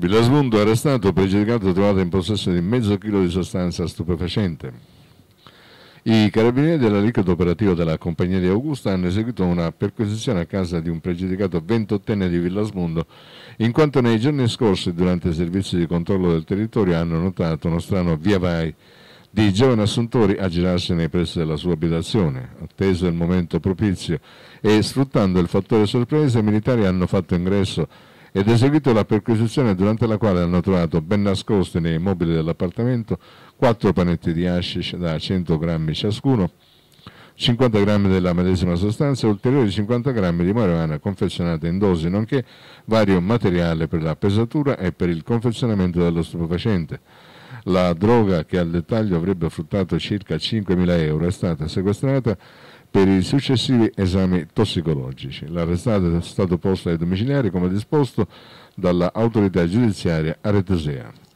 Villasmundo arrestato per giudicato trovato in possesso di mezzo chilo di sostanza stupefacente. I carabinieri dell'aliquota operativo della compagnia di Augusta hanno eseguito una perquisizione a casa di un pregiudicato ventottenne di Villasmundo, in quanto nei giorni scorsi, durante i servizi di controllo del territorio, hanno notato uno strano via vai di giovani assuntori a girarsi nei pressi della sua abitazione. Atteso il momento propizio e sfruttando il fattore sorpresa, i militari hanno fatto ingresso ed eseguito la perquisizione durante la quale hanno trovato ben nascosti nei mobili dell'appartamento quattro panetti di hashish da 100 grammi ciascuno, 50 grammi della medesima sostanza e ulteriori 50 grammi di marijuana confezionata in dosi, nonché vario materiale per la pesatura e per il confezionamento dello stupefacente. La droga che al dettaglio avrebbe fruttato circa 5.000 euro è stata sequestrata per i successivi esami tossicologici. L'arrestato è stato posto ai domiciliari come disposto dall'autorità giudiziaria aretosea.